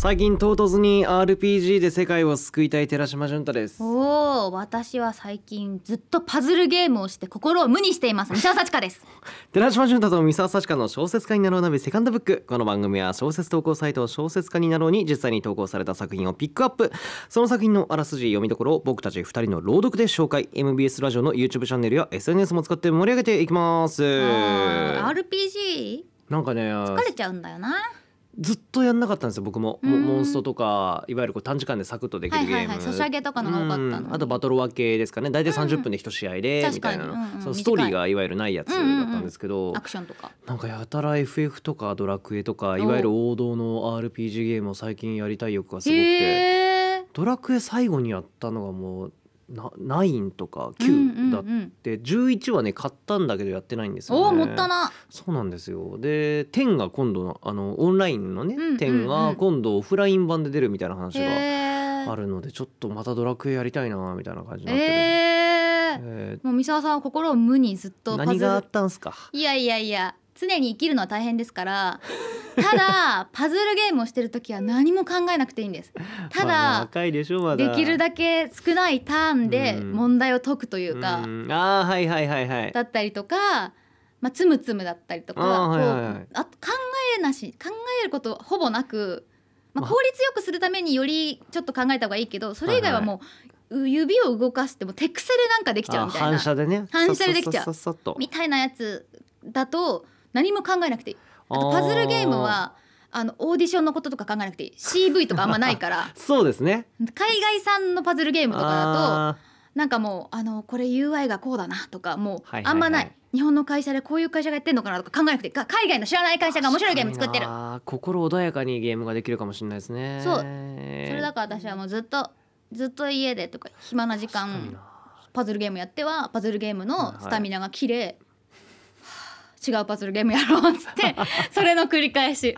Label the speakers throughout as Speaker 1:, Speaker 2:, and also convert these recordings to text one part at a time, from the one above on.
Speaker 1: 最近唐突に RPG で世界を救いたい寺島純太です
Speaker 2: おお私は最近ずっとパズルゲームをして心を無にしています三沢幸香です
Speaker 1: 寺島潤太と三沢幸香の小説家になろうなビセカンドブックこの番組は小説投稿サイト小説家になろうに実際に投稿された作品をピックアップその作品のあらすじ読みどころを僕たち二人の朗読で紹介 MBS ラジオの YouTube チャンネルや SNS も使って盛り上げていきます RPG? なんかね疲れ
Speaker 2: ちゃうんだよな
Speaker 1: ずっとやんなかったんですよ僕もモンストとかいわゆるこう短時間でサクッとできるゲーム、とかの多かったのあとバトル分けですかね大体30分で1試合でみたいなのうんそのストーリーがいわゆるないやつだったんですけど、うんうん、アクションとかなんかやたら FF とかドラクエとかいわゆる王道の RPG ゲームを最近やりたい欲がすごくて、ドラクエ最後にやったのがもうな9とか9だって11はね買ったんだけどやってないんですよ、ね、おもったなそうなんですよで10が今度のあのオンラインのね、うん10が今度オフライン版で出るみたいな話があるのでちょっとまたドラクエやりたいなみたいな感じになってる、
Speaker 2: えー、もう三沢さんは心を無にずっと何があったんすかいやいやいや常に生きるのは大変ですからただ パズルゲームをしてる時は何も考えなくていいんですただ、できるだけ少ないターンで問題を解くというか
Speaker 1: あはいはいはいはいだ
Speaker 2: ったりとかまあ、つむつむだったりとかあ、はあ考えなし考えることほぼなく、まあ、効率よくするためによりちょっと考えた方がいいけどそれ以外はもう、指を動かしても手癖でなんかできちゃうみたいな反射
Speaker 1: でね反射でできちゃうみ
Speaker 2: たいなやつだと何も考えなくていい
Speaker 1: あとパズルゲームは
Speaker 2: あのオーディションのこととか考えなくていい CV とかあんまないから
Speaker 1: そうですね
Speaker 2: 海外産のパズルゲームとかだとなんかもうあのこれ UI がこうだなとかもうあんまない,、日本の会社でこういう会社がやってんのかなとか考えなくて海外の知らない会社が面白いゲーム作ってる
Speaker 1: 心穏やかにゲームができるかもしれないですねそうそれだ
Speaker 2: から私はもうずっとずっと家でとか暇な時間パズルゲームやってはパズルゲームのスタミナが切れ、はい違うパズルゲームやろうっつって それの繰り返し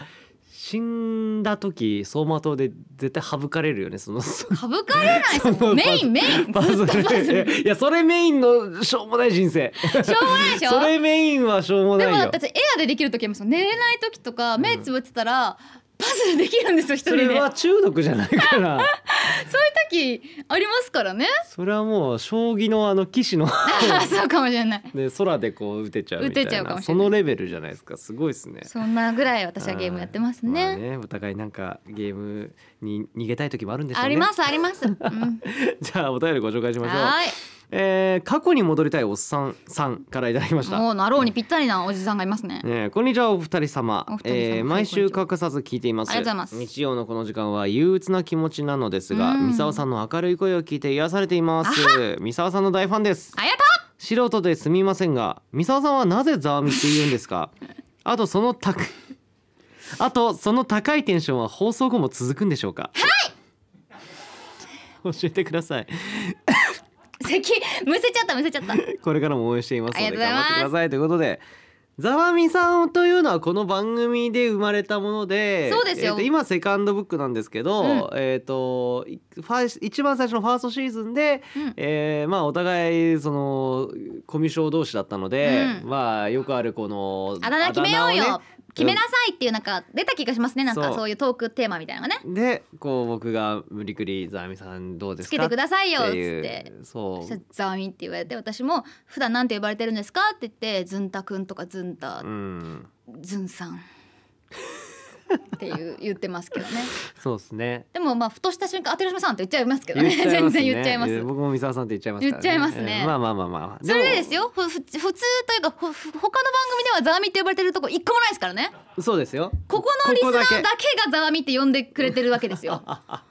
Speaker 1: 死んだ時走馬灯で絶対省かれるよねその省
Speaker 2: かれないですメインメインパズル
Speaker 1: いやそれメインのしょうもない人生しょうもないでしょそれメインはしょうもないでも私
Speaker 2: エアでできる時も寝れない時とか目つぶってたら、うんパズルできるんですよ一人でそれは
Speaker 1: 中毒じゃないから そ
Speaker 2: ういう時ありますからね
Speaker 1: それはもう将棋のあの棋士の そうかもしれないで空でこう打てちゃうみたいな打てちゃうかもないそのレベルじゃないですかすごいですねそ
Speaker 2: んなぐらい私はゲームやってますねまあ
Speaker 1: ね、お互いなんかゲームに逃げたい時もあるんでしょうねありますあります、うん、じゃあお便りご紹介しましょうはいえー、過去に戻りたいおっさんさんからいただきましたも
Speaker 2: うなろうにぴったりなおじさんがいますね、
Speaker 1: ね、こんにちはお二人様おえー、毎週欠かさず聞いていますありがとうございます日曜のこの時間は憂鬱な気持ちなのですが三沢さんの明るい声を聞いて癒されています三沢さんの大ファンですありがとう素人ですみませんが三沢さんはなぜざわみって言うんですか あとそのたあとその高いテンションは放送後も続くんでしょうかはい教えてください
Speaker 2: 席むせちゃったむせちゃった
Speaker 1: これからも応援していますので頑張ってくださいということでざわみさんというのはこの番組で生まれたものでそうですよ、えー、今セカンドブックなんですけど、うん、えーと、ファ一番最初のファーストシーズンで、うん、えー、まあ、お互いそのコミュ障同士だったので、うん、まあ、よくあるこのあだ名決めようよ、決めなさ
Speaker 2: いっていうなんか出た気がしますねなんかそういうトークテーマみたいなのがね
Speaker 1: でこう僕が無理くり「ざわみさんどうですつか?」けてくださいよっつってそう「
Speaker 2: ざわみ」って言われて私も「普段なんて呼ばれてるんですか?」って言って「ずんたくん」とか「ずんた」うん「ずんさん」っていう言ってますけどね。
Speaker 1: そうですね。で
Speaker 2: もまあふとした瞬間あて寺島さんって言っちゃいますけどね。全然言っちゃいます。
Speaker 1: 僕も三沢さんって言っちゃいます言っちゃいますね。まあまあまあまあ。それ
Speaker 2: でですよ。ふふ普通というかほ他の番組ではザワミって呼ばれてるとこ一個もないですからね。そうですよ。ここのリスナーだけがザワミって呼んでくれてるわけですよ。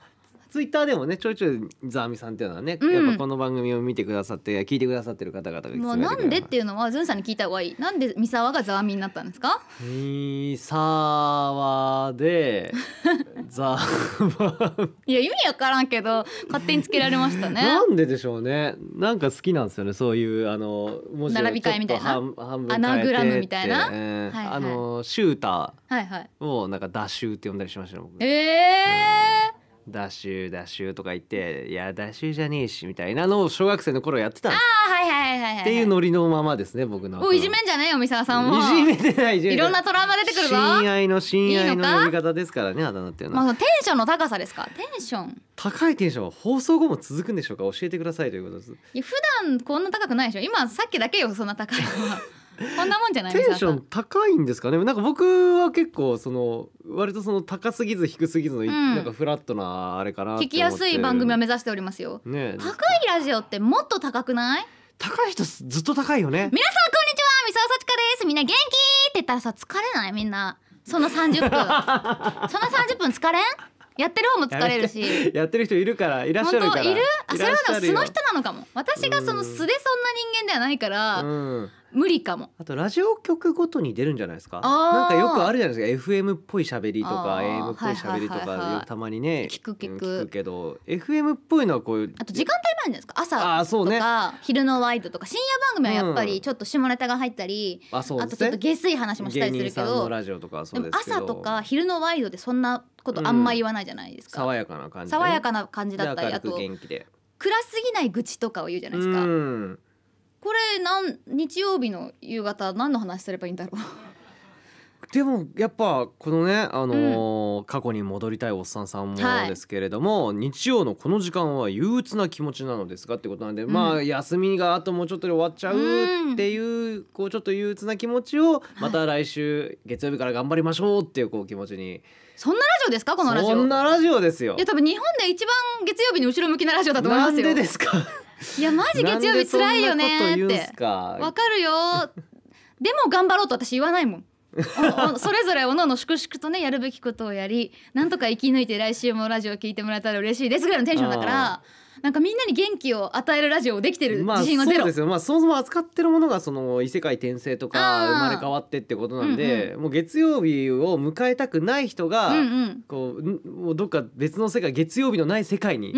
Speaker 1: ツイッターでもねちょいちょいザーミさんっていうのはね、うん、やっぱこの番組を見てくださって聞いてくださってる方々がもうなんでっ
Speaker 2: ていうのはズンさんに聞いた方がいいなんで三沢がザーミになったんですか
Speaker 1: 三沢で ザー
Speaker 2: いや意味わからんけど勝手につけられましたねな
Speaker 1: んででしょうねなんか好きなんですよねそういうあの並び替えみたいなアナグラムみたいな、えーはいはい、あのシューターをなんかダッシューって呼んだりしました、ね、
Speaker 2: ええ
Speaker 1: ーうんダッシュダッシュとか言っていやダッシュじゃねえしみたいなのを小学生の頃やってたああは
Speaker 2: いはいはいはいってい
Speaker 1: うノリのままですね僕のおいじ
Speaker 2: めんじゃねえよ三沢さんもいじ
Speaker 1: めてないいろんなト
Speaker 2: ラウマ出てくるぞ親愛の親愛の呼び
Speaker 1: 方ですからねあだ名っていうの
Speaker 2: は、まあ、テンションの高さですかテンション
Speaker 1: 高いテンションは放送後も続くんでしょうか教えてくださいということです
Speaker 2: いや普段こんな高くないでしょ今さっきだけよそんな高いのはこんなもんじゃないテンシ
Speaker 1: ョン高いんですかねなんか僕は結構その割とその高すぎず低すぎずの、うん、なんかフラットなあれかな聞きやすい番組を
Speaker 2: 目指しておりますよ、ね、高いラジオってもっと高くない高い
Speaker 1: 人ずっと高いよね皆さんこん
Speaker 2: にちは三沢ちかですみんな元気って言ったらさ疲れないみんなその三十分 その三十分疲れんやってる方も疲れるし
Speaker 1: やってる人いるからいらっしゃるからいるあそれはでも素の人
Speaker 2: なのかも私がその素でそんな人間ではないから、うん、無理かも
Speaker 1: あとラジオ局ごとに出るんじゃないですかなんかよくあるじゃないですか FM っぽい喋りとか AM っぽい喋りとかたまにね聞く聞く,、聞くけど FM っぽいのはこういうあと
Speaker 2: 時間帯もあるんですか朝とか、ね、昼のワイドとか深夜番組はやっぱりちょっと下ネタが入ったり、
Speaker 1: うん、あ、ね、あとちょっと下水話もしたりするけどラジオとかそうですけど朝とか
Speaker 2: 昼のワイドでそんなことあんま言わないじゃないですか、
Speaker 1: うん、爽やかな感じ、ね、爽やかな感じだったりあと暗
Speaker 2: すぎない愚痴とかを言うじゃないですか。うん日曜日の夕方何の話すればいいんだろう
Speaker 1: でもやっぱこのね、あのーうん、過去に戻りたいおっさんさんもですけれども、はい、日曜のこの時間は憂鬱な気持ちなのですかってことなんで、うん、まあ休みがあともうちょっとで終わっちゃうっていう、うん、こうちょっと憂鬱な気持ちをまた来週月曜日から頑張りましょうっていうこう気持ちに。
Speaker 2: そんなラジオですかこのラジオ。そんな
Speaker 1: ラジオですよ。いや多
Speaker 2: 分日本で一番月曜日に後ろ向きなラジオだと思いますよ。なんでですか。いやマジ月曜日辛いよねってわかるよ でも頑張ろうと私言わないもんそれぞれおのおの粛々とねやるべきことをやりなんとか生き抜いて来週もラジオ聞いてもらえたら嬉しいですぐらいのテンションだからなんかみんなに元気を与えるラジオできてる自信はゼロ、まあ、そうです
Speaker 1: よまあそもそも扱ってるものがその異世界転生とか生まれ変わってってことなんで、うんうん、もう月曜日を迎えたくない人が、うんうん、こうもうどっか別の世界月曜日のない世界に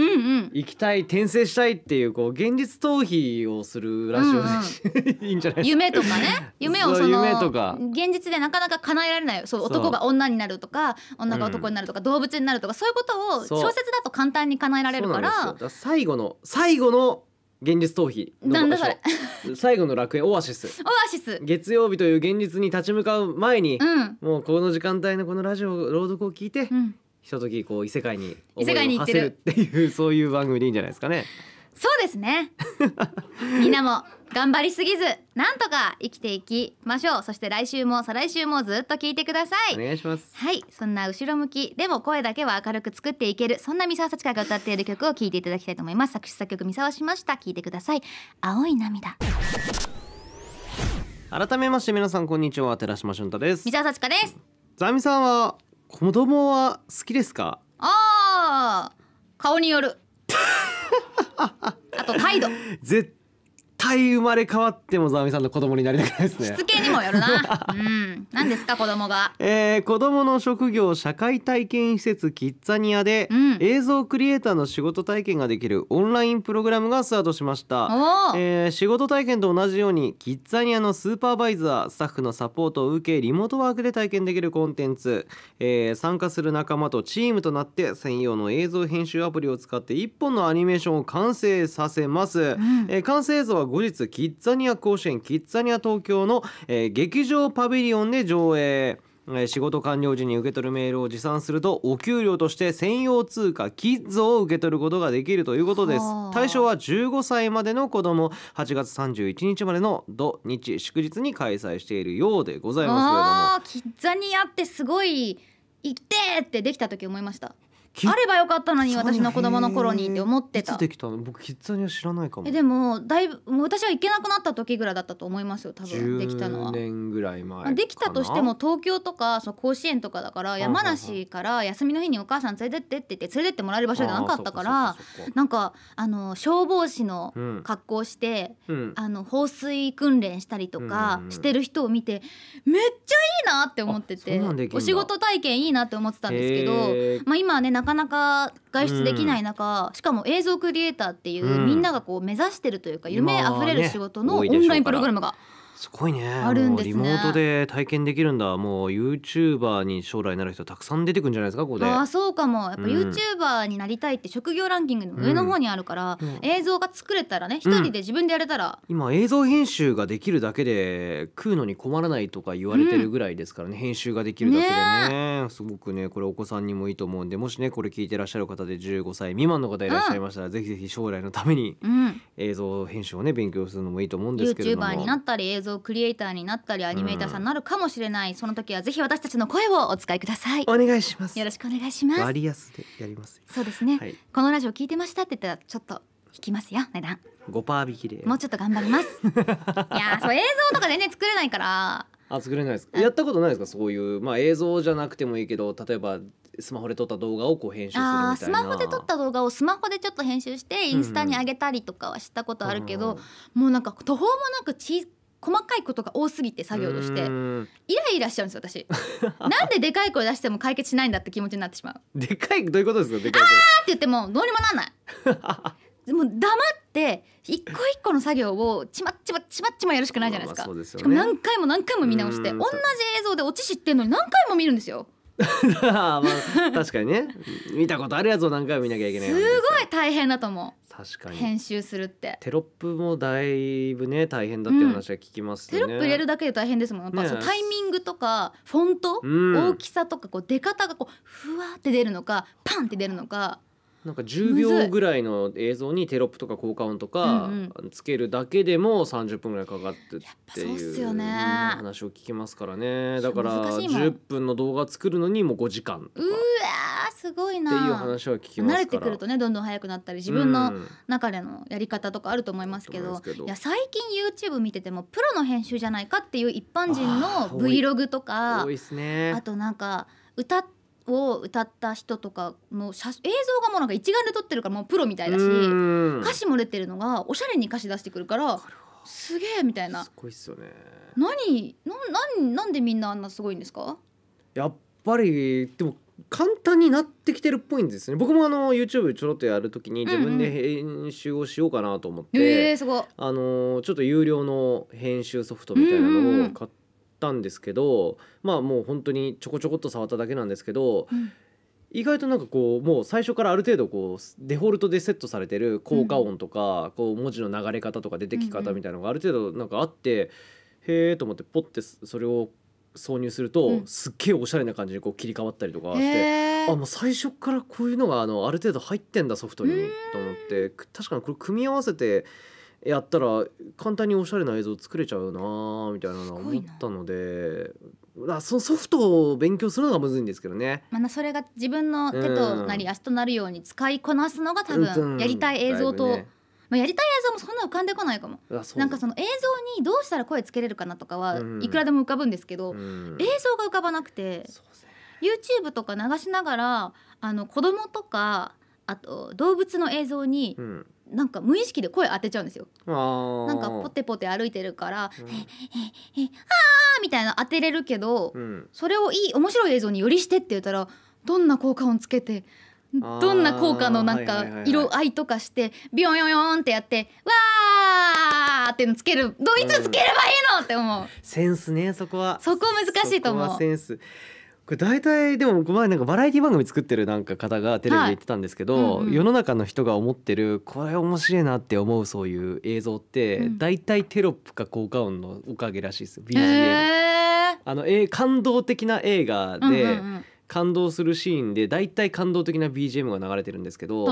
Speaker 1: 行きたい、転生したいっていうこう現実逃避をするラジオで、うんうん、いいんじゃない夢とかね 夢をその夢とか
Speaker 2: 現実でなかなか叶えられないそう男が女になるとか女が男になるとか、うん、動物になるとかそういうことを小説だと簡単に叶えられるから。
Speaker 1: 最後の最後の現実逃避のなんだそれ最後の楽園オアシスオアシス月曜日という現実に立ち向かう前に、うんもうこの時間帯のこのラジオ朗読を聞いて、うんひとときこう異世界に思いを馳せるっていうそういう番組でいいんじゃないですかね
Speaker 2: そうですねみんなも頑張りすぎずなんとか生きていきましょうそして来週も再来週もずっと聞いてくださいお願いしますはいそんな後ろ向きでも声だけは明るく作っていけるそんな三沢幸佳が歌っている曲を聞いていただきたいと思います作詞作曲三沢しました聞いてください青い涙
Speaker 1: 改めまして皆さんこんにちは寺島俊太です三
Speaker 2: 沢幸佳です
Speaker 1: ザミさんは子供は好きですか
Speaker 2: ああ顔による あと態
Speaker 1: 度絶対生まれ変わってもざわみさんの子供になりたくないですねしつけ
Speaker 2: にもよるな うん何ですか子供が
Speaker 1: えー、子供の職業社会体験施設キッザニアで、うん、映像クリエイターの仕事体験ができるオンラインプログラムがスタートしました、えー、仕事体験と同じようにキッザニアのスーパーバイザースタッフのサポートを受けリモートワークで体験できるコンテンツ、えー、参加する仲間とチームとなって専用の映像編集アプリを使って1本のアニメーションを完成させます、うん、えー、完成映像は後日キッザニア甲子園キッザニア東京の、えー、劇場パビリオンで上映仕事完了時に受け取るメールを持参するとお給料として専用通貨キッズを受け取ることができるということです対象は15歳までの子ども8月31日までの土日祝日に開催しているようでございま
Speaker 2: すけれどもキッザニアってすごい行ってってできた時思いましたあればよかったのに私の子供の頃にって思っ
Speaker 1: てたいつできたの僕キッザニア知らないかもえ
Speaker 2: でもだいぶ私は行けなくなった時ぐらいだったと思いますよ多分できたのは
Speaker 1: 年ぐらい前、まあ、できたとしても
Speaker 2: 東京とかその甲子園とかだから山梨から休みの日にお母さん連れてってって言って連れてってもらえる場所じゃなかったからなんかあの消防士の格好をして、うん、あの放水訓練したりとかしてる人を見て、めっちゃいいなって思っててお仕事体験いいなって思ってたんですけどまあ今はねなかなか外出できない中、うん、しかも映像クリエイターっていう、みんながこう目指してるというか夢あふれる仕事のオンラインプログラムが。
Speaker 1: すごいねあるんですねリモートで体験できるんだもう YouTuber に将来なる人たくさん出てくるんじゃないですかここであそ
Speaker 2: うかもやっぱ YouTuber になりたいって職業ランキングの上の方にあるから、うん、映像が作れたらね一人で自分でやれたら、
Speaker 1: うん、今映像編集ができるだけで食うのに困らないとか言われてるぐらいですからね、うん、編集ができるだけでね、ね、すごくねこれお子さんにもいいと思うんでもしねこれ聞いてらっしゃる方で15歳未満の方いらっしゃいましたら、ぜひぜひ将来のために映像編集をね勉強するのもいいと思うんですけども y o u t u b になっ
Speaker 2: たり映像像クリエイターになったりアニメーターさんになるかもしれない、うん、その時はぜひ私たちの声をお使いくださいお願いしますよろしくお願いします割
Speaker 1: 安でやりますそうですね、はい、
Speaker 2: このラジオ聞いてましたって言ったらちょっと引きますよ値段
Speaker 1: 5%引きでも
Speaker 2: うちょっと頑張ります いやそう映像とか全然作れないから
Speaker 1: あ作れないですやったことないですかそういうまあ映像じゃなくてもいいけど例えばスマホで撮った動画をこう編集するみたいなスマホで撮っ
Speaker 2: た動画をスマホでちょっと編集してインスタに上げたりとかはしたことあるけど、うんうん、もうなんか途方もなく小細かいことが多すぎて作業としてイライラしちゃうんです私 なんででかい声出しても解決しないんだって気持ちになってしま
Speaker 1: うでかいどういうことですかでかい声あーって
Speaker 2: 言ってもどうにもなんない もう黙って一個一個の作業をちまっちまちまっちまやるしかないじゃないですか、しかも何回も何回も見直して同じ映像でオチ知ってんのに何回も見るんですよ
Speaker 1: まあ、確かにね見たことあるやつを何回も見なきゃいけないすごい
Speaker 2: 大変だと思
Speaker 1: う確かに編
Speaker 2: 集するって
Speaker 1: テロップもだいぶね大変だって話は聞きますね、うん、テロップ入れる
Speaker 2: だけで大変ですもんやっぱ、ね、そタイミングとかフォント、うん、大きさとかこう出方がこうふわって出るのかパンって出るのか
Speaker 1: なんか10秒ぐらいの映像にテロップとか効果音とかつけるだけでも30分ぐらいかかってっていう話を聞きますからねだから10分の動画作るのにもう5時間
Speaker 2: とか。すごいなっていう話
Speaker 1: は聞きます慣れてくると
Speaker 2: ねどんどん速くなったり自分の中でのやり方とかあると思いますけどうん、いや最近 YouTube 見ててもプロの編集じゃないかっていう一般人の Vlog とかあ,、ね、あとなんか歌ってを歌った人とかの映像がもうなんか一眼で撮ってるからもうプロみたいだし歌詞も出てるのがおしゃれに歌詞出してくるからすげえみたいなすごいっすよね何ななんなんでみんなあんなすごいんです
Speaker 1: かやっぱりでも簡単になってきてるっぽいんですね僕もあの YouTube ちょろっとやるときに自分で編集をしようかなと思って、うんうん、あのちょっと有料の編集ソフトみたいなのを買っったんですけどまあもう本当にちょこちょこっと触っただけなんですけど、うん、意外となんかこうもう最初からある程度こうデフォルトでセットされてる効果音とか、うん、こう文字の流れ方とか出てき方みたいなのがある程度なんかあって、うんうん、へえと思ってポッてそれを挿入すると、うん、すっげえおしゃれな感じにこう切り替わったりとかして、あもう最初からこういうのがあのある程度入ってんだソフトにと思って確かにこれ組み合わせてやったら簡単におしゃれな映像作れちゃうなみたいなのは思ったのでだそのソフトを勉強するのがむずいんですけどね、
Speaker 2: まあ、それが自分の手となり足となるように使いこなすのが多分やりたい映像と、うんまあ、やりたい映像もそんな浮かんでこないかもなんかその映像にどうしたら声つけれるかなとかはいくらでも浮かぶんですけど、うん、映像が浮かばなくて、ね、YouTube とか流しながらあの子供とかあと動物の映像に、うんなんか無意識で声当てちゃうんですよ。
Speaker 1: なんかポテ
Speaker 2: ポテ歩いてるから「うん、えええああ!」みたいな当てれるけど、うん、それをいい面白い映像によりしてって言ったらどんな効果音つけてどんな効果のなんか色合いとかしてビヨンヨンヨンってやって「わあ」ってのつけるどいつつければいいの、うん、って思う。
Speaker 1: センスねそこは。そ
Speaker 2: こ難しいと思う。セ
Speaker 1: ンスこれ大体でも前なんかバラエティ番組作ってるなんか方がテレビで言ってたんですけど、はいうんうん、世の中の人が思ってるこれ面白いなって思うそういう映像って、うん、大体テロップか効果音のおかげらしいですよ BGM、えー、あの、えー、感動的な映画で、うんうんうん感動するシーンで大体感動的な BGM が流れてるんですけど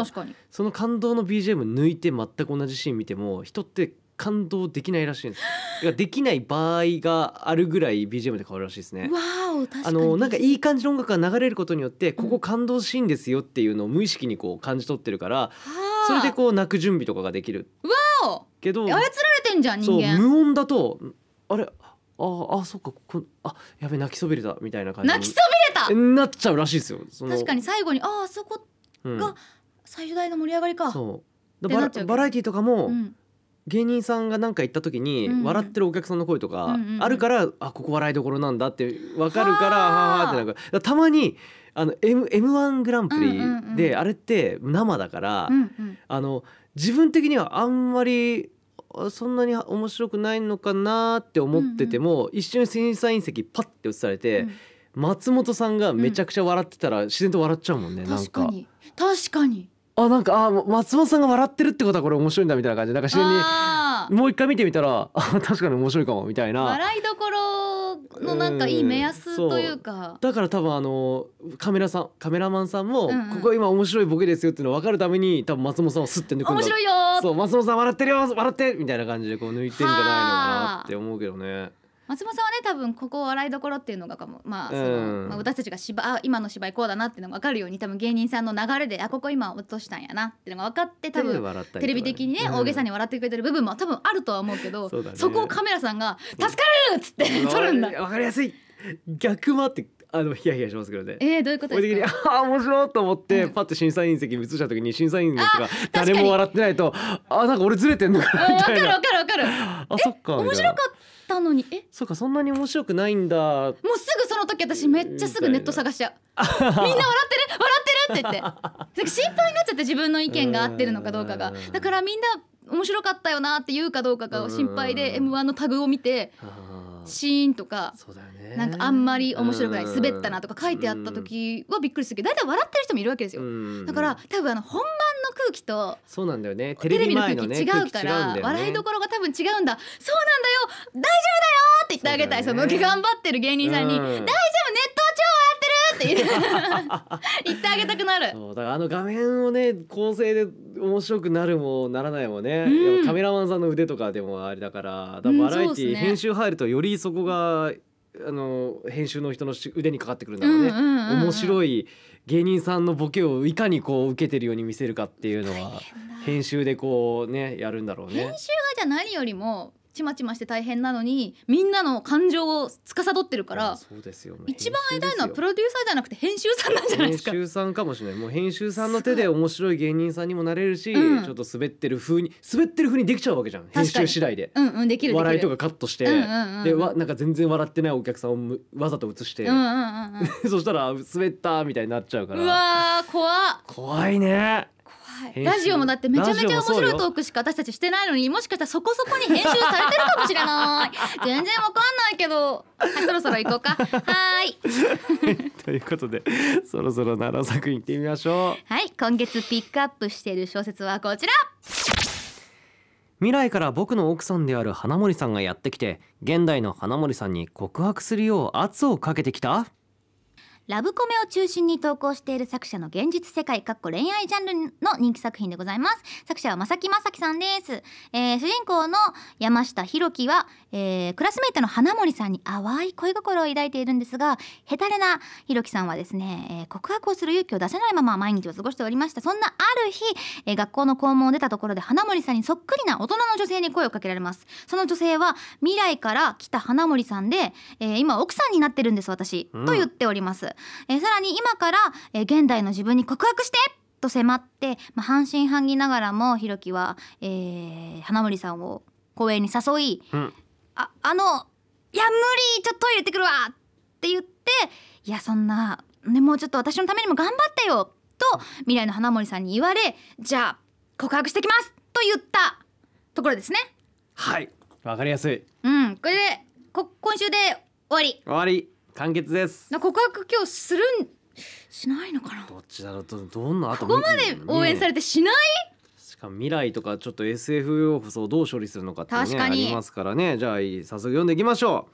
Speaker 1: その感動の BGM 抜いて全く同じシーン見ても人って感動できないらしいんですよ。できない場合があるぐらい BGM で変わるらしいですね。あのなんかいい感じの音楽が流れることによってここ感動シーンですよっていうのを無意識にこう感じ取ってるから、それでこう泣く準備とかができる。わけど操られ
Speaker 2: てんじゃん人間。そう
Speaker 1: 無音だとあれああそっかこあやべ泣きそびれたみたいな感じ泣きそびれたなっちゃうらしいですよ確か
Speaker 2: に最後にああそこが最大の盛り上がりか、うん、そうバラエティー
Speaker 1: とかも、うん、芸人さんが何か行った時に笑ってるお客さんの声とかあるから、あここ笑いどころなんだって分かるからははってなんかたまにあの M − 1グランプリであれって生だから、あの自分的にはあんまりそんなに面白くないのかなって思ってても、一瞬審査員席パッて映されて。松本さんがめちゃくちゃ笑ってたら自然と笑っちゃうもんね、なんか確かにあなんかあ松本さんが笑ってるってことはこれ面白いんだみたいな感じでなんか自然にもう一回見てみたらあ確かに面白いかもみたいな笑
Speaker 2: いどころのなんかいい目安というか、うん、
Speaker 1: だから多分あのカメラさんカメラマンさんも、うん、ここ今面白いボケですよっていうの分かるために多分松本さんをすって抜くんだ面白いよそう松本さん笑ってるよ笑ってみたいな感じでこう抜いてんじゃないのかなって思うけどね。
Speaker 2: 松本さんはね多分ここ笑いどころっていうのがかも、まあそ
Speaker 1: の、まあ、私
Speaker 2: たちが芝今の芝居こうだなっていうのが分かるように多分芸人さんの流れであここ今落としたんやなっていうのが分かって多分テレビ的にね、大げさに笑ってくれてる部分も多分あるとは思うけどそこをカメラさんが「助かる!」っつって撮るんだ。
Speaker 1: わかりやすい逆もってあのヒヤヒヤしますけどね。えー、どういうことですか。ああ面白いと思って、うん、パッと審査員席に移した時に審査員の人が 誰も笑ってないとあなんか俺ずれてんのかみたいな。わかるわ
Speaker 2: かるわかる。あそっか。面白かったのに
Speaker 1: えそうかそんなに面白くないんだもうす
Speaker 2: ぐその時私めっちゃすぐネット探しちゃうみんな笑ってる笑ってるって言って心配になっちゃって自分の意見が合ってるのかどうかがだからみんな面白かったよなって言うかどうかが心配で m 1のタグを見てシーンとかなんかあんまり面白くない滑ったなとか書いてあった時はびっくりするけど大体笑ってる人もいるわけですよだから多分あの本番の空気と
Speaker 1: そうなんだよねテレビの空気違うから笑いどこ
Speaker 2: ろが多分違うんだそうなんだよ大丈夫だよって言ってあげたいその頑張ってる芸人さんに大丈夫ネットって 言ってあげたくなるそ
Speaker 1: うだからあの画面をね構成で面白くなるもならないもね、うん、カメラマンさんの腕とかでもあれだからだバラエティー、うんね、編集入るとよりそこがあの編集の人の腕にかかってくるんだろうね、うんうんうん、面白い芸人さんのボケをいかにこう受けてるように見せるかっていうのは編集でこうねやるんだろうね。編集が
Speaker 2: じゃ何よりもちまちまして大変なのにみんなの感情を司ってるからそうですよ一番会いたいのはプロデューサーじゃなくて編集さんなんじゃない
Speaker 1: ですか編集さんかもしれないもう編集さんの手で面白い芸人さんにもなれるし、うん、ちょっと滑ってる風に滑ってる風にできちゃうわけじゃん編集次第で,、う
Speaker 2: んうん、できる笑いとか
Speaker 1: カットして、うんうんうん、でわなんか全然笑ってないお客さんをわざと映して、うんうんうん そしたら滑ったみたいになっちゃうからう
Speaker 2: わ怖
Speaker 1: 怖いねはい、ラジオもだってめちゃめちゃ面白いトーク
Speaker 2: しか私たちしてないのにもしかしたらそこそこに編集されてるかもしれない 全然わかんないけど、はい、そろそろ行こうかはい
Speaker 1: ということでそろそろ奈良作品行ってみましょ
Speaker 2: うはい今月ピックアップしている小説はこちら
Speaker 1: 未来から僕の奥さんである花森さんがやってきて現代の花森さんに告白するよう圧をかけてきた
Speaker 2: ラブコメを中心に投稿している作者の現実世界、かっこ恋愛ジャンルの人気作品でございます。作者は正木正樹さんです。えー、主人公の山下弘樹は、えー、クラスメイトの花森さんに淡い恋心を抱いているんですが、ヘタレな弘樹さんはですね、えー、告白をする勇気を出せないまま毎日を過ごしておりました。そんなある日、え学校の校門を出たところで花森さんにそっくりな大人の女性に声をかけられます。その女性は、未来から来た花森さんで、え今奥さんになってるんです、私。と言っております。えさらに今から、え現代の自分に告白してと迫って、まあ、半信半疑ながらもひろきは、えー、花森さんを公園に誘い、うん、ああの「いや無理ちょっとトイレ行ってくるわ!」って言って「いやそんな、ね、もうちょっと私のためにも頑張ってよ!」と未来の花森さんに言われ「じゃあ告白してきます!」と言ったところですね。
Speaker 1: はいわかりやすい、
Speaker 2: うん、これでこ今週で終わり。
Speaker 1: 終わり完結です
Speaker 2: な告白今日するんしないのかなど
Speaker 1: っちだろうとどんなここまで応援されてしない、しかも未来とかちょっと SF 要素をどう処理するのかってねありますからねじゃあ早速読んでいきましょ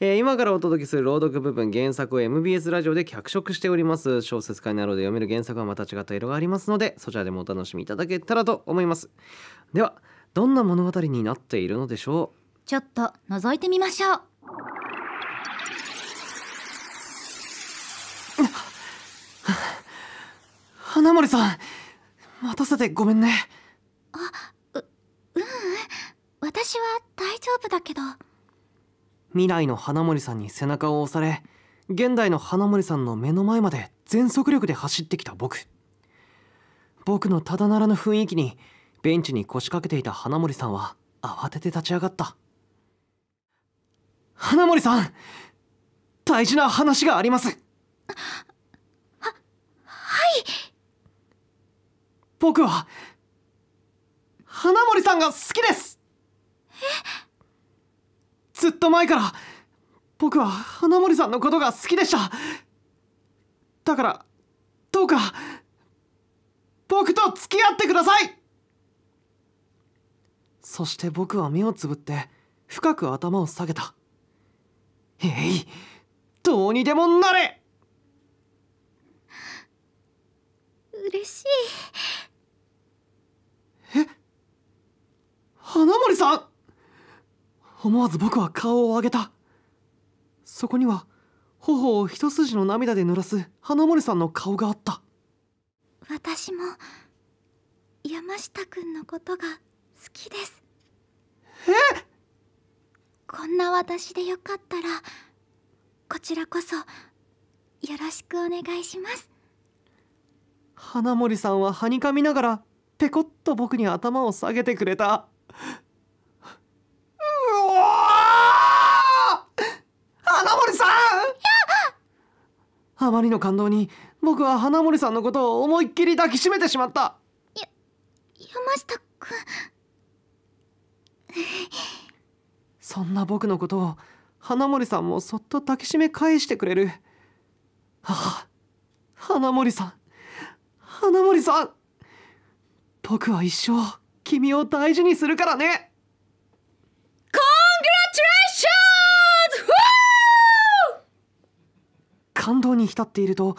Speaker 1: う、えー、今からお届けする朗読部分原作を MBS ラジオで脚色しております小説家なので読める原作はまた違った色がありますのでそちらでもお楽しみいただけたらと思いますではどんな物語になっているのでしょうちょっと
Speaker 2: 覗いてみましょう
Speaker 1: 花森さん待たせてごめんねあうううん私は大丈夫だけど未来の花森さんに背中を押され現代の花森さんの目の前まで全速力で走ってきた僕僕のただならぬ雰囲気にベンチに腰掛けていた花森さんは慌てて立ち上がった花森さん大事な話があります僕は花森さんが好きですずっと前から僕は花森さんのことが好きでしただからどうか僕と付き合ってくださいそして僕は目をつぶって深く頭を下げたえいどうにでもなれ嬉しい花森さん思わず僕は顔を上げたそこには頬を一筋の涙で濡らす花森さんの顔があった
Speaker 2: 私も山下君のことが好きですえこんな私でよかったらこちらこそよろしくお願いします
Speaker 1: 花森さんははにかみながらペコッと僕に頭を下げてくれた花森さんあまりの感動に僕は花森さんのことを思いっきり抱きしめてしまったや山下んそんな僕のことを花森さんもそっと抱きしめ返してくれるああ花森さん花森さん僕は一生君を大事にするからねコングラチュレーションズ感動に浸っていると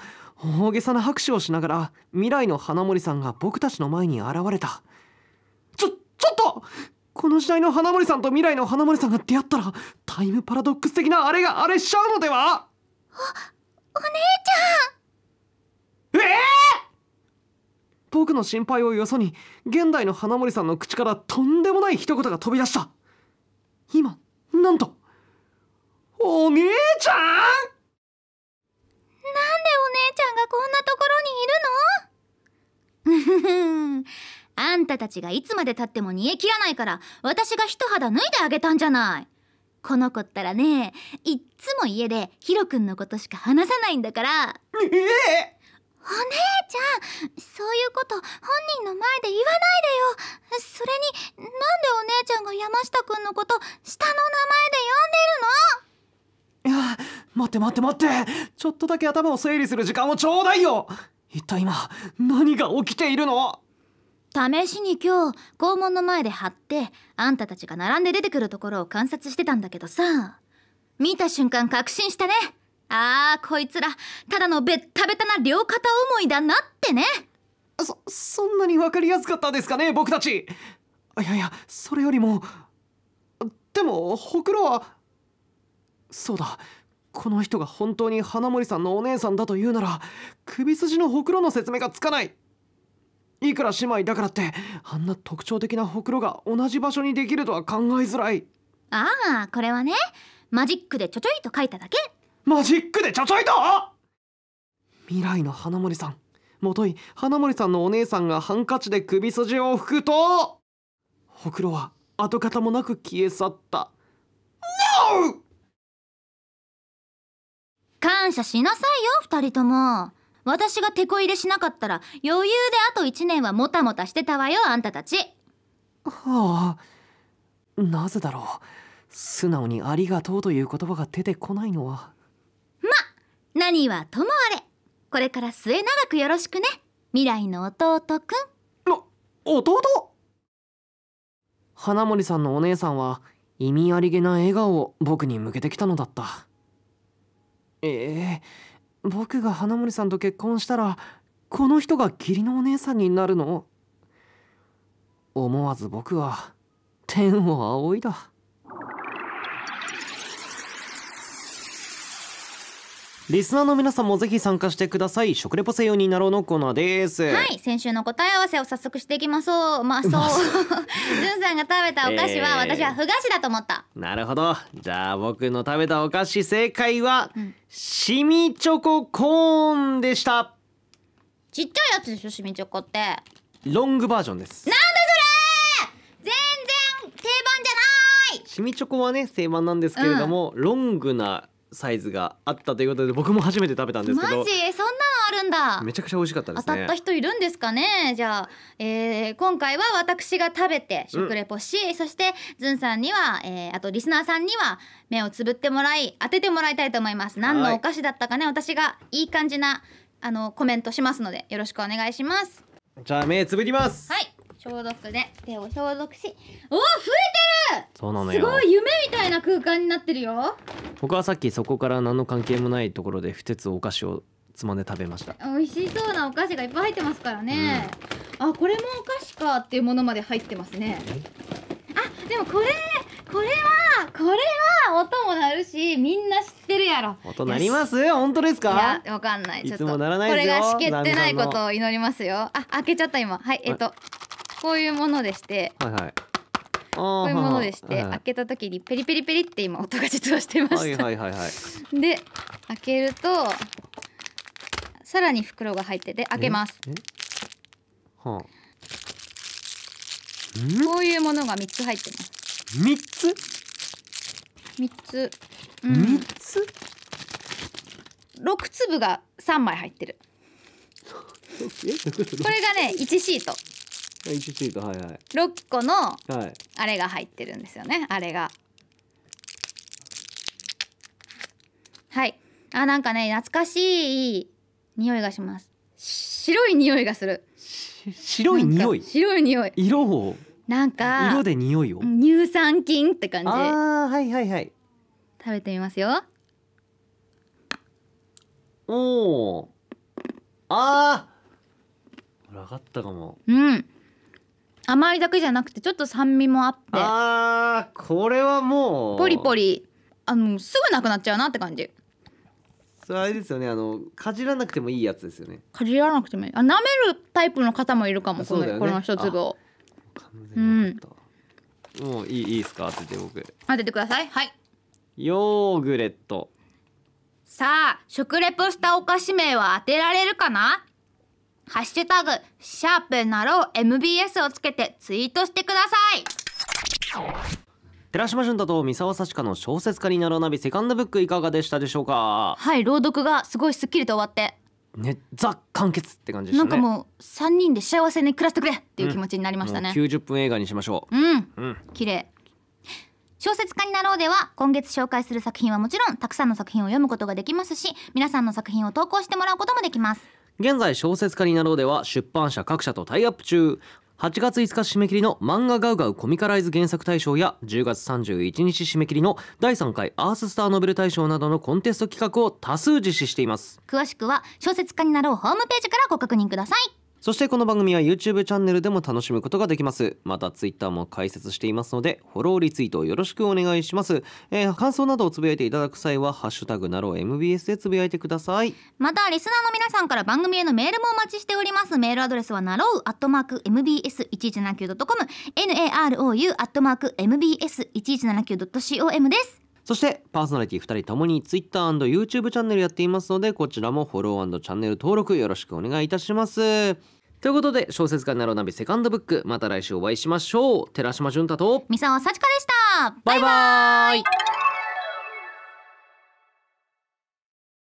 Speaker 1: 大げさな拍手をしながら未来の花森さんが僕たちの前に現れたちょちょっとこの時代の花森さんと未来の花森さんが出会ったらタイムパラドックス的なあれがあれしちゃうのではおお姉ちゃんええー僕の心配をよそに現代の花森さんの口からとんでもない一言が飛び出した今なんとお姉ちゃんなんでお姉
Speaker 2: ちゃんがこんなところにいるのあんたたちがいつまでたっても煮え切らないから私が一肌脱いであげたんじゃないこの子ったらねいっつも家でヒロ君のことしか話さないんだからええお姉ちゃんそういうこと本人の前で言わないでよそれになんでお姉ちゃんが山下くんのこと下の
Speaker 1: 名前で呼んでるのいや待って待って待ってちょっとだけ頭を整理する時間をちょうだいよ一体今何が起きているの
Speaker 2: 試しに今日校門の前で張ってあんたたちが並んで出てくるところを観察してたんだけどさ見た瞬間確信したねああこいつらただのべったべたな両肩思いだなってねそそんな
Speaker 1: に分かりやすかったですかね僕たちいやいやそれよりもでもほくろはそうだこの人が本当に花森さんのお姉さんだというなら首筋のほくろの説明がつかないいくら姉妹だからってあんな特徴的なほくろが同じ場所にできるとは考えづらいああこれはねマジックでちょちょいと書いただけマジックでちょちょいと未来の花森さんもとい花森さんのお姉さんがハンカチで首筋を拭くとほくろは跡形もなく消え去った NO! 感謝し
Speaker 2: なさいよ二人とも私がテこ入れしなかったら余裕であと1年はもたもたしてたわよあんたたち
Speaker 1: はあなぜだろう素直に「ありがとう」という言葉が出てこないのは
Speaker 2: 何はともあれこれから末永くよろしくね未来の弟くん
Speaker 1: お弟花森さんのお姉さんは意味ありげな笑顔を僕に向けてきたのだったええー、僕が花森さんと結婚したらこの人が義理のお姉さんになるの思わず僕は天を仰いだリスナーの皆さんもぜひ参加してください食レポ専用になろうのコーナーですはい
Speaker 2: 先週の答え合わせを早速していきましょうまあそうずんさんが食べたお菓子は、私はふ菓子だと思った
Speaker 1: なるほどじゃあ僕の食べたお菓子正解は、うん、シミチョココーンでした
Speaker 2: ちっちゃいやつでしょシミチョコって
Speaker 1: ロングバージョンですなんでそ
Speaker 2: れ全然定番じゃ
Speaker 1: ないシミチョコはね定番なんですけれども、うん、ロングなサイズがあったということで僕も初めて食べたんですけどマジそん
Speaker 2: なのあるんだめ
Speaker 1: ちゃくちゃ美味しかったですね当たった人
Speaker 2: いるんですかねじゃあ、えー、今回は私が食べて食レポし、うん、そしてずんさんには、えー、あとリスナーさんには目をつぶってもらい当ててもらいたいと思います何のお菓子だったかね私がいい感じなあのコメントしますのでよろしくお願いします
Speaker 1: じゃあ目つぶりますは
Speaker 2: い消毒で手を消毒しおお増えてる
Speaker 1: そうなのすご
Speaker 2: い夢みたいな空間になってるよ
Speaker 1: 僕はさっきそこから何の関係もないところで不鉄お菓子をつまんで食べました
Speaker 2: 美味しそうなお菓子がいっぱい入ってますからね、うん、あこれもお菓子かっていうものまで入ってますねあでもこれこれはこれは音も鳴るしみんな知ってるやろ
Speaker 1: 音鳴ります本当ですか
Speaker 2: いやわかんないちょっとこれがしけってないことを祈りますよあ開けちゃった今はいえっとこういうものでして、
Speaker 1: はいはい、こういうものでして、はいはい、開け
Speaker 2: た時にペリペリペリって今音が実はしてました。はいはいはいはい、で開けるとさらに袋が入ってて開けます。はあ、こういうものが3つ入ってます。3つ ?3 つ。うん、3つ ?6 粒が3枚入ってる。
Speaker 1: こ
Speaker 2: れがね1シート
Speaker 1: はシートはいはい
Speaker 2: 6個のあれが入ってるんですよねあれがはいあなんかね懐かしい匂いがします白い匂いがする
Speaker 1: 白い匂い白い匂い色を
Speaker 2: なんか色で匂いを乳酸菌って感じあはいはいはい食べてみますよ
Speaker 1: おおああ分かったかもうん
Speaker 2: 甘いだけじゃなくてちょっと酸味もあって
Speaker 1: あーこれはもうポリポ
Speaker 2: リあのすぐなくなっちゃうなって感じ
Speaker 1: それあれですよねあのかじらなくてもいいやつですよね
Speaker 2: かじらなくてもいいあ舐めるタイプの方もいるかもこの,、ね、この一粒をうん
Speaker 1: もういいいいですか当てて僕
Speaker 2: 当ててくださいはい
Speaker 1: ヨーグレット
Speaker 2: さあ食レポしたお菓子名は当てられるかなハッシュタグ、シャープなろう MBS をつけてツイートしてくださ
Speaker 1: い寺島俊太と三沢幸香の小説家になろうナビセカンドブックいかがでしたでしょうか
Speaker 2: はい朗読がすごいすっきりと終わって
Speaker 1: ねザ完結って感じ、ね、なんかも
Speaker 2: う三人で幸せに暮らしてくれっていう気持ちになりましたね九
Speaker 1: 十、うん、分映画にしましょううん、うん、
Speaker 2: 綺麗小説家になろうでは今月紹介する作品はもちろんたくさんの作品を読むことができますし皆さんの作品を投稿してもらうこともできます
Speaker 1: 現在小説家になろうでは出版社各社とタイアップ中8月5日締め切りの漫画ガウガウコミカライズ原作大賞や10月31日締め切りの第3回アーススターノベル大賞などのコンテスト企画を多数実施しています
Speaker 2: 詳しくは小説家になろうホームページからご確認ください
Speaker 1: そしてこの番組は YouTube チャンネルでも楽しむことができます。また Twitter も開設していますので、フォローリツイートよろしくお願いします。えー、感想などをつぶやいていただく際は、ハッシュタグなろう MBS でつぶやいてください。
Speaker 2: また、リスナーの皆さんから番組へのメールもお待ちしております。メールアドレスはなろう、アットマーク、mbs1179.com、narou、アットマーク、mbs1179.com です。
Speaker 1: そしてパーソナリティ2人ともに Twitter&YouTube チャンネルやっていますのでこちらもフォローチャンネル登録よろしくお願いいたしますということで小説家になろうナビセカンドブックまた来週お会いしましょう寺島純太と
Speaker 2: 三沢幸香でしたバイバイ